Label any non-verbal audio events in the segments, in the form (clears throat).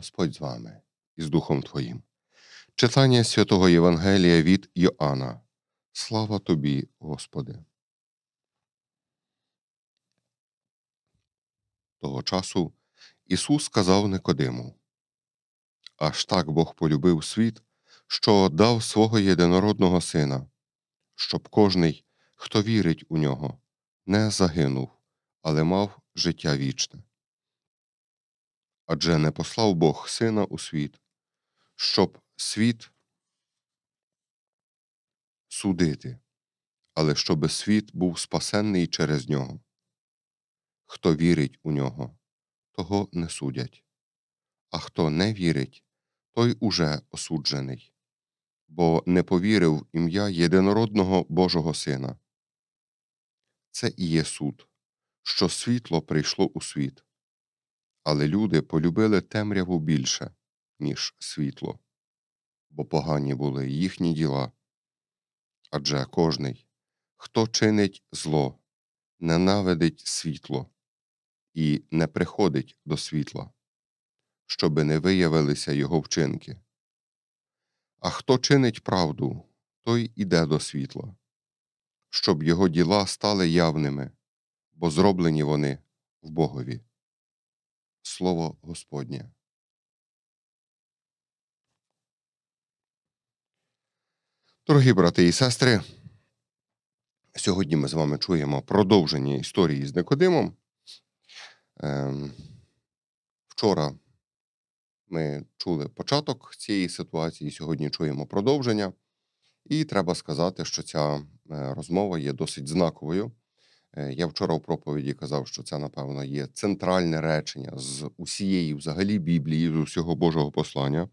Господь з вами і з Духом Твоїм. Читання святого Євангелія від Йоанна. Слава тобі, Господи. Того часу Ісус сказав Никодиму Аж так Бог полюбив світ, що дав свого єдинородного сина, щоб кожний, хто вірить у нього, не загинув, але мав життя вічне адже не послав Бог Сина у світ, щоб світ судити, але щоб світ був спасенний через нього. Хто вірить у нього, того не судять, а хто не вірить, той уже осуджений, бо не повірив в ім'я єдинородного Божого Сина. Це і є суд, що світло прийшло у світ але люди полюбили темряву більше, ніж світло, бо погані були їхні діла. Адже кожний, хто чинить зло, ненавидить світло і не приходить до світла, щоби не виявилися його вчинки. А хто чинить правду, той іде до світла, щоб його діла стали явними, бо зроблені вони в Богові слово Господнє. Дорогі брати і сестри, сьогодні ми з вами чуємо продовження історії з Никодимом. Ем, вчора ми чули початок цієї ситуації, сьогодні чуємо продовження. І треба сказати, що ця е, розмова є досить знаковою, Е, я вчора в проповіді казав, що це, напевно, є центральне речення з усієї, взагалі, Біблії, з усього Божого послання,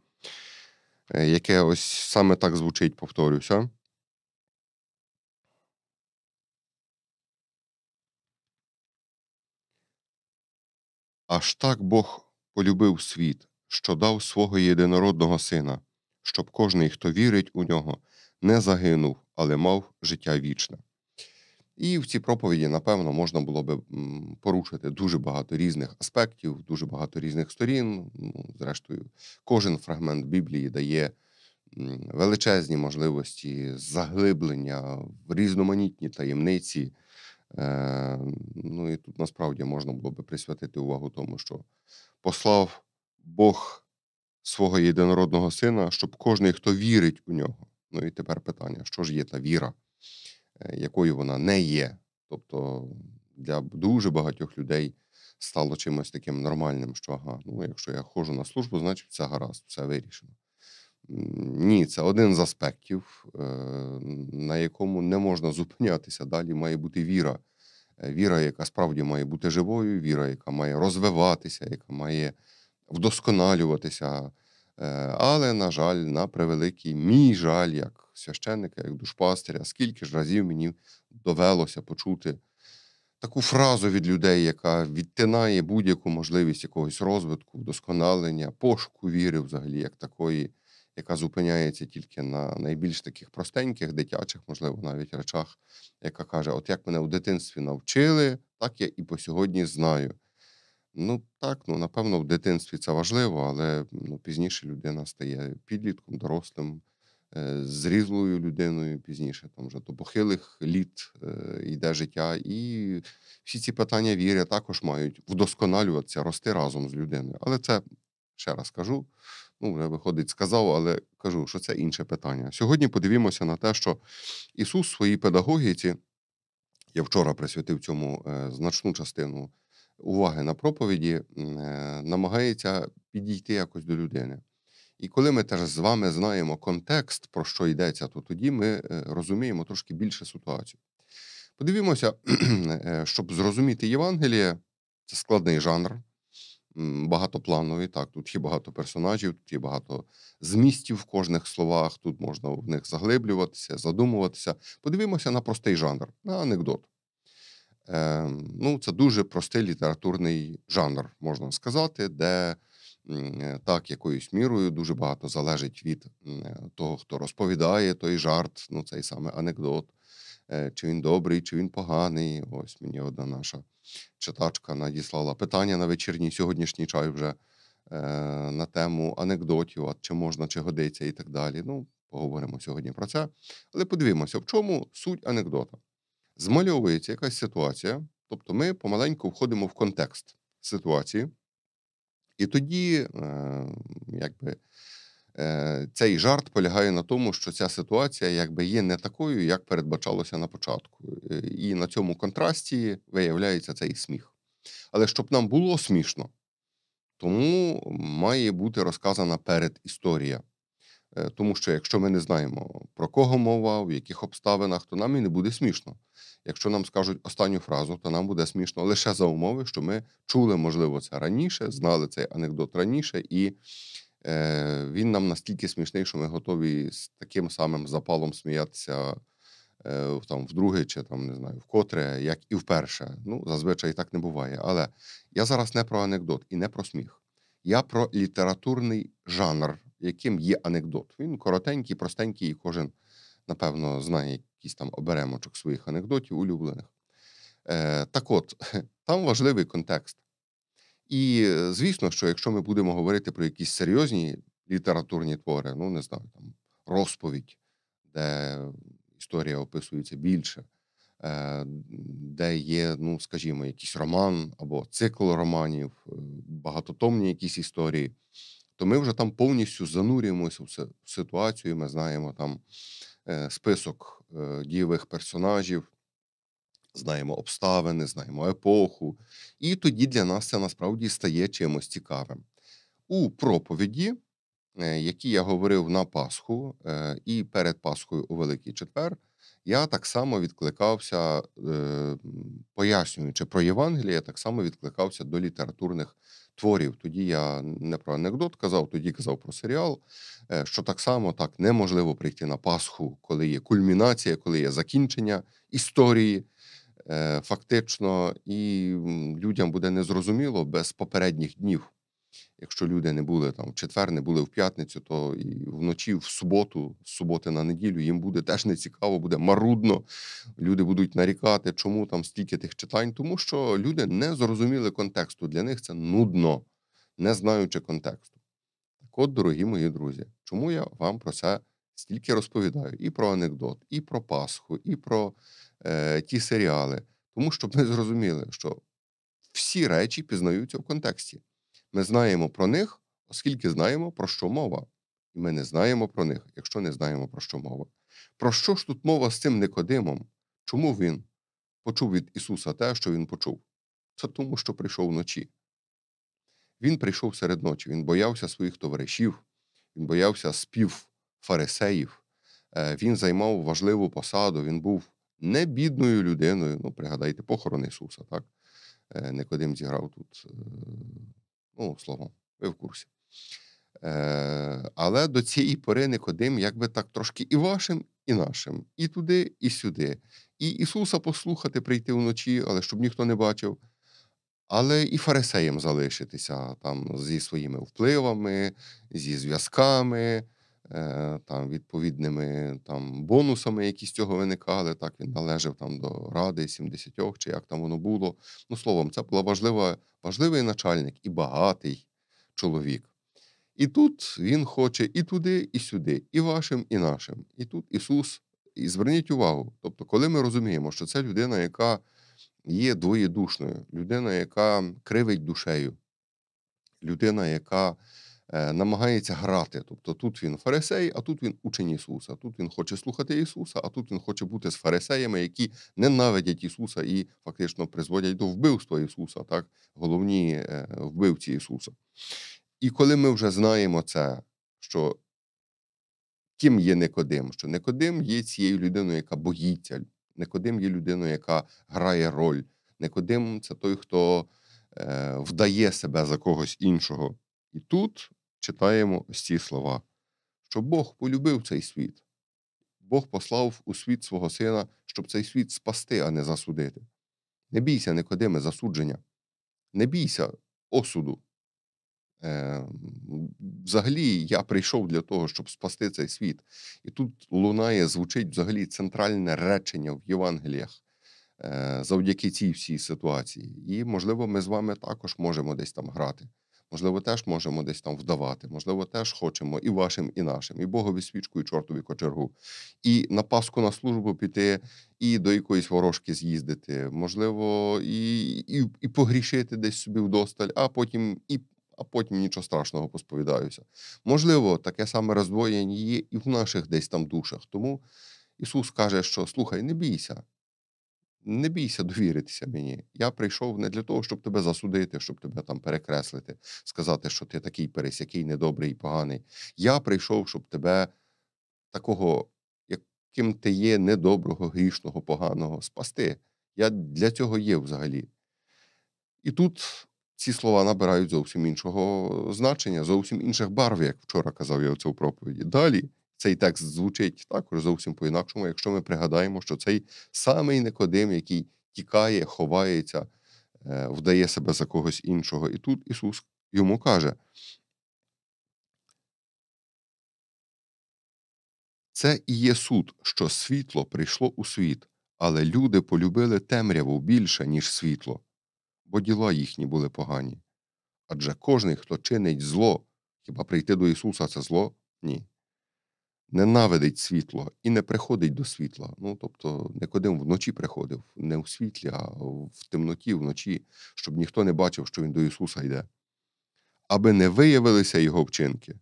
е, яке ось саме так звучить, повторюся. Аж так Бог полюбив світ, що дав свого єдинородного сина, щоб кожний, хто вірить у нього, не загинув, але мав життя вічне. І в цій проповіді, напевно, можна було би порушити дуже багато різних аспектів, дуже багато різних сторін. Ну, Зрештою, кожен фрагмент Біблії дає величезні можливості заглиблення в різноманітні таємниці. Е, ну і тут насправді можна було би присвятити увагу тому, що послав Бог свого єдинородного сина, щоб кожний, хто вірить у нього. Ну і тепер питання: що ж є та віра? Е, якою вона не є. Тобто для дуже багатьох людей стало чимось таким нормальним, що ага, ну якщо я ходжу на службу, значить все гаразд, все вирішено. Ні, це один з аспектів, е, на якому не можна зупинятися. Далі має бути віра. Е, віра, яка справді має бути живою, віра, яка має розвиватися, яка має вдосконалюватися. Але, на жаль, на превеликий мій жаль, як священника, як душпастиря, скільки ж разів мені довелося почути таку фразу від людей, яка відтинає будь-яку можливість якогось розвитку, вдосконалення, пошуку віри, взагалі, як такої, яка зупиняється тільки на найбільш таких простеньких, дитячих, можливо, навіть речах, яка каже: От як мене в дитинстві навчили, так я і по сьогодні знаю. Ну так, ну напевно, в дитинстві це важливо, але ну, пізніше людина стає підлітком, дорослим, Е, зрізлою людиною пізніше, там вже до похилих літ е, йде життя, і всі ці питання віри також мають вдосконалюватися, рости разом з людиною. Але це ще раз кажу. Ну, вже виходить, сказав, але кажу, що це інше питання. Сьогодні подивімося на те, що Ісус в своїй педагогіці, я вчора присвятив цьому е, значну частину уваги на проповіді, намагається підійти якось до людини. І коли ми теж з вами знаємо контекст, про що йдеться, то тоді ми е, розуміємо трошки більше ситуацію. Подивімося, (clears throat) е, щоб зрозуміти Євангеліє, це складний жанр, багатоплановий. Так, тут є багато персонажів, тут є багато змістів в кожних словах, тут можна в них заглиблюватися, задумуватися. Подивимося на простий жанр, на анекдот. Ем, ну, Це дуже простий літературний жанр, можна сказати, де Е, так, якоюсь мірою дуже багато залежить від е, того, хто розповідає той жарт, ну цей саме анекдот, е, чи він добрий, чи він поганий. Ось мені одна наша читачка надіслала питання на вечірній сьогоднішній чай вже на тему анекдотів, а чи можна, чи годиться, і так далі. Ну, поговоримо сьогодні про це. Але подивимося, в чому суть анекдота. Змальовується якась ситуація, тобто ми помаленьку входимо в контекст ситуації. І тоді, ем, якби. Е, цей жарт полягає на тому, що ця ситуація якби є не такою, як передбачалося на початку. Е, і на цьому контрасті виявляється цей сміх. Але щоб нам було смішно, тому має бути розказана передісторія. Е, тому що якщо ми не знаємо, про кого мова, в яких обставинах, то нам і не буде смішно. Якщо нам скажуть останню фразу, то нам буде смішно лише за умови, що ми чули, можливо, це раніше, знали цей анекдот раніше, і е, він нам настільки смішний, що ми готові з таким самим запалом сміятися е, там вдруге чи там не знаю вкотре, як і вперше. Ну, зазвичай так не буває. Але я зараз не про анекдот і не про сміх. Я про літературний жанр яким є анекдот. Він коротенький, простенький, і кожен, напевно, знає якийсь там оберемочок своїх анекдотів, улюблених. Е, Так от, (laughs) там важливий контекст. І е, звісно, що якщо ми будемо говорити про якісь серйозні літературні твори, ну не знаю, там розповідь, де історія описується більше, е, де є, ну скажімо, якийсь роман або цикл романів, е, багатотомні якісь історії то ми вже там повністю занурюємося в ситуацію. Ми знаємо там е, список е, дієвих персонажів, знаємо обставини, знаємо епоху. І тоді для нас це насправді стає чимось цікавим. У проповіді, е, які я говорив на Пасху і перед Пасхою у Великий Четвер, я так само відкликався, е, пояснюючи про Євангеліє, так само відкликався до літературних творів. Тоді я не про анекдот казав, тоді казав про серіал, е, що так само так неможливо прийти на Пасху, коли є кульмінація, коли є закінчення історії. Е, фактично, і людям буде незрозуміло без попередніх днів. Якщо люди не були там в четвер, не були в п'ятницю, то і вночі, в суботу, з суботи на неділю, їм буде теж не цікаво, буде марудно. Люди будуть нарікати, чому там стільки тих читань, тому що люди не зрозуміли контексту. Для них це нудно, не знаючи контексту. Так от, дорогі мої друзі, чому я вам про це стільки розповідаю? І про анекдот, і про Пасху, і про е, ті серіали. Тому щоб ми зрозуміли, що всі речі пізнаються в контексті. Ми знаємо про них, оскільки знаємо, про що мова. І ми не знаємо про них, якщо не знаємо, про що мова. Про що ж тут мова з цим Никодимом? Чому він почув від Ісуса те, що він почув? Це тому, що прийшов вночі. Він прийшов серед ночі, він боявся своїх товаришів, він боявся спів фарисеїв, е, він займав важливу посаду, він був не бідною людиною. Ну, пригадайте, похорон Ісуса, так? Е, Никодим зіграв тут е, Ну, словом, ви в курсі. Е, Але до цієї пори не ходим, як би так трошки і вашим, і нашим, і туди, і сюди. І Ісуса послухати, прийти вночі, але щоб ніхто не бачив. Але і фарисеям залишитися там зі своїми впливами, зі зв'язками. Е, там, відповідними там, бонусами, які з цього виникали. Так він належав там до Ради 70 чи як там воно було. Ну, словом, це була важливий начальник і багатий чоловік. І тут він хоче і туди, і сюди, і вашим, і нашим. І тут Ісус. І зверніть увагу, тобто, коли ми розуміємо, що це людина, яка є двоєдушною, людина, яка кривить душею, людина, яка Е, намагається грати. Тобто тут він фарисей, а тут він учень Ісуса. Тут він хоче слухати Ісуса, а тут він хоче бути з фарисеями, які ненавидять Ісуса і фактично призводять до вбивства Ісуса, так, головні е, вбивці Ісуса. І коли ми вже знаємо це, що ким є Никодим, що Никодим є цією людиною, яка боїться, Никодим є людиною, яка грає роль. Никодим це той, хто е, вдає себе за когось іншого. І тут читаємо ці слова, що Бог полюбив цей світ, Бог послав у світ свого Сина, щоб цей світ спасти, а не засудити. Не бійся, Никодиме, засудження, не бійся осуду. Е, Взагалі, я прийшов для того, щоб спасти цей світ. І тут лунає, звучить взагалі центральне речення в Євангеліях. Е, завдяки цій всій ситуації, і можливо, ми з вами також можемо десь там грати можливо, теж можемо десь там вдавати, можливо, теж хочемо і вашим, і нашим, і Богові свічку, і чортові кочергу, і на Пасху на службу піти, і до якоїсь ворожки з'їздити, можливо, і і, і погрішити десь собі вдосталь, а потім і. А потім нічого страшного посповідаюся. Можливо, таке саме роздвоєння є і в наших десь там душах. Тому Ісус каже, що слухай, не бійся, не бійся довіритися мені. Я прийшов не для того, щоб тебе засудити, щоб тебе там перекреслити, сказати, що ти такий пересякий, недобрий і поганий. Я прийшов, щоб тебе такого, яким ти є, недоброго, грішного, поганого, спасти. Я для цього є взагалі. І тут ці слова набирають зовсім іншого значення, зовсім інших барв, як вчора казав я у цій проповіді. Далі цей текст звучить також зовсім по-інакшому, якщо ми пригадаємо, що цей самий Никодим, який тікає, ховається, е, вдає себе за когось іншого. І тут Ісус йому каже. Це і є суд, що світло прийшло у світ, але люди полюбили темряву більше, ніж світло, бо діла їхні були погані. Адже кожний, хто чинить зло, хіба прийти до Ісуса це зло? Ні ненавидить світло і не приходить до світла. Ну тобто, не кодим вночі приходив, не у світлі, а в темноті, вночі, щоб ніхто не бачив, що він до Ісуса йде, аби не виявилися його вчинки.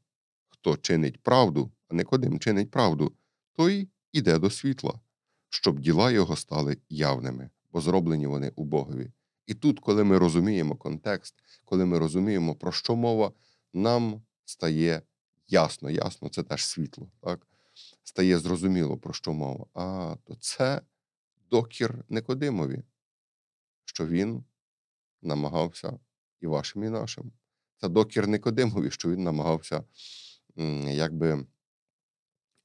Хто чинить правду, а не кодим чинить правду, той іде до світла, щоб діла його стали явними, бо зроблені вони у Богові. І тут, коли ми розуміємо контекст, коли ми розуміємо, про що мова, нам стає ясно, ясно, це теж світло. так? Стає зрозуміло, про що мова. А то це докір Никодимові, що він намагався і вашим, і нашим. Це докір Никодимові, що він намагався якби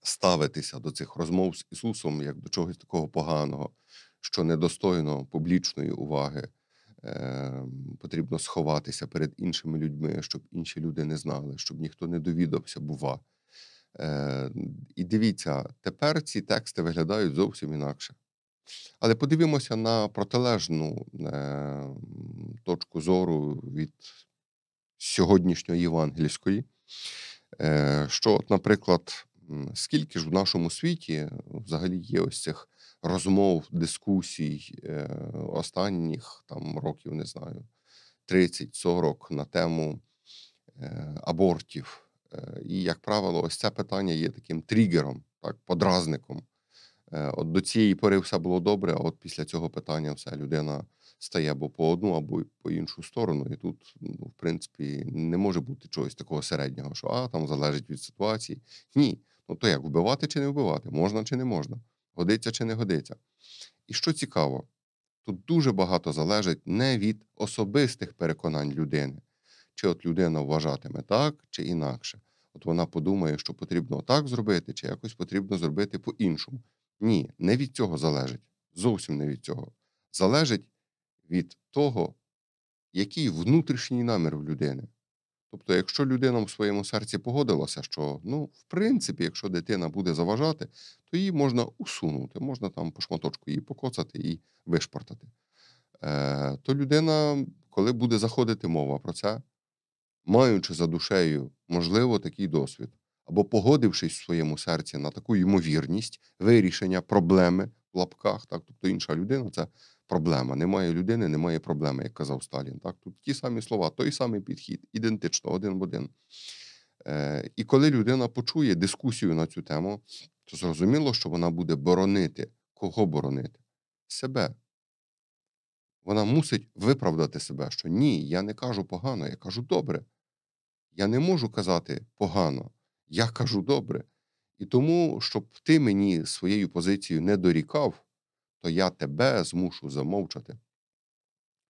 ставитися до цих розмов з Ісусом як до чогось такого поганого, що недостойно публічної уваги. Ем, потрібно сховатися перед іншими людьми, щоб інші люди не знали, щоб ніхто не довідався, бува. Е, І дивіться, тепер ці тексти виглядають зовсім інакше. Але подивимося на протилежну е, точку зору від сьогоднішньої євангельської. Е, Що, наприклад, скільки ж в нашому світі взагалі є ось цих розмов, дискусій е, останніх там років, не знаю, 30-40 на тему е, абортів. Е, і, як правило, ось це питання є таким тригером, так, подразником. От до цієї пори все було добре, а от після цього питання вся людина стає або по одну, або по іншу сторону. І тут, ну, в принципі, не може бути чогось такого середнього, що а там залежить від ситуації. Ні. Ну то як вбивати чи не вбивати, можна чи не можна годиться чи не годиться. І що цікаво, тут дуже багато залежить не від особистих переконань людини, чи от людина вважатиме так чи інакше. От вона подумає, що потрібно так зробити, чи якось потрібно зробити по-іншому. Ні, не від цього залежить. Зовсім не від цього. Залежить від того, який внутрішній намір в людини. Тобто, якщо людина в своєму серці погодилася, що ну, в принципі, якщо дитина буде заважати, то її можна усунути, можна там по шматочку її покоцати і вишпортати. Е, То людина, коли буде заходити мова про це, маючи за душею, можливо, такий досвід, або погодившись в своєму серці на таку ймовірність вирішення проблеми в лапках, так, тобто інша людина це проблема. Немає людини, немає проблеми, як казав Сталін. Так, Тут ті самі слова, той самий підхід, ідентично, один в один. Е, І коли людина почує дискусію на цю тему, то зрозуміло, що вона буде боронити. Кого боронити? Себе. Вона мусить виправдати себе, що ні, я не кажу погано, я кажу добре. Я не можу казати погано, я кажу добре. І тому, щоб ти мені своєю позицією не дорікав, то я тебе змушу замовчати,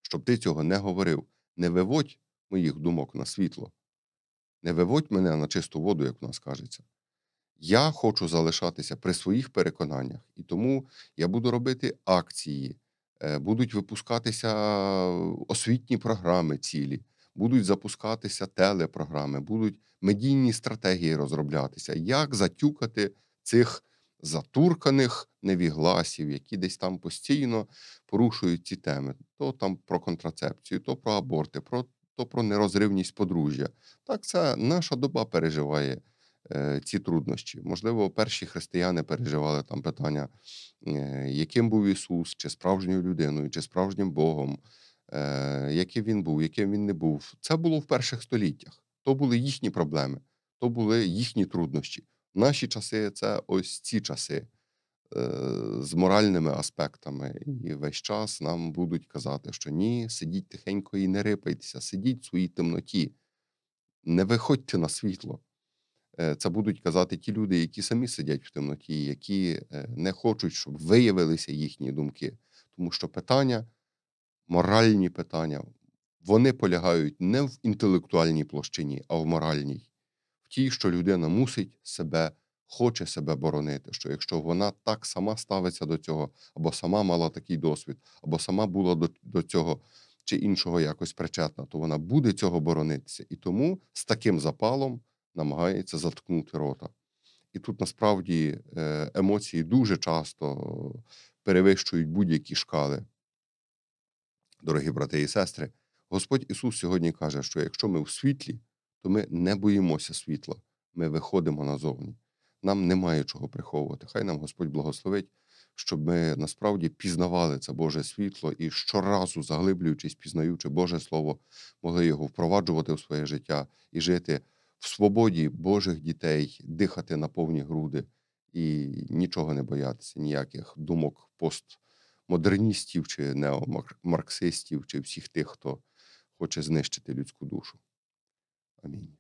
щоб ти цього не говорив. Не виводь моїх думок на світло, не виводь мене на чисту воду, як в нас кажеться. Я хочу залишатися при своїх переконаннях, і тому я буду робити акції, е, будуть випускатися освітні програми цілі, будуть запускатися телепрограми, будуть медійні стратегії розроблятися, як затюкати цих затурканих невігласів, які десь там постійно порушують ці теми. То там про контрацепцію, то про аборти, про, то про нерозривність подружжя. Так, це наша доба переживає. Е, ці труднощі. Можливо, перші християни переживали там питання, е, яким був Ісус, чи справжньою людиною, чи справжнім Богом, е, яким він був, яким він не був. Це було в перших століттях. То були їхні проблеми, то були їхні труднощі. Наші часи це ось ці часи е, з моральними аспектами. І весь час нам будуть казати, що ні, сидіть тихенько і не рипайтеся, сидіть в своїй темноті, не виходьте на світло. Е, це будуть казати ті люди, які самі сидять в темноті, які е, не хочуть, щоб виявилися їхні думки. Тому що питання, моральні питання, вони полягають не в інтелектуальній площині, а в моральній тій, що людина мусить себе, хоче себе боронити. Що якщо вона так сама ставиться до цього, або сама мала такий досвід, або сама була до, до цього чи іншого якось причетна, то вона буде цього боронитися. І тому з таким запалом намагається заткнути рота. І тут насправді е, емоції дуже часто перевищують будь-які шкали. Дорогі брати і сестри, Господь Ісус сьогодні каже, що якщо ми в світлі, то ми не боїмося світла, ми виходимо назовні. Нам немає чого приховувати. Хай нам Господь благословить, щоб ми насправді пізнавали це Боже світло і щоразу, заглиблюючись, пізнаючи Боже Слово, могли його впроваджувати в своє життя і жити в свободі Божих дітей, дихати на повні груди і нічого не боятися, ніяких думок постмодерністів чи неомарксистів, чи всіх тих, хто хоче знищити людську душу. Amém.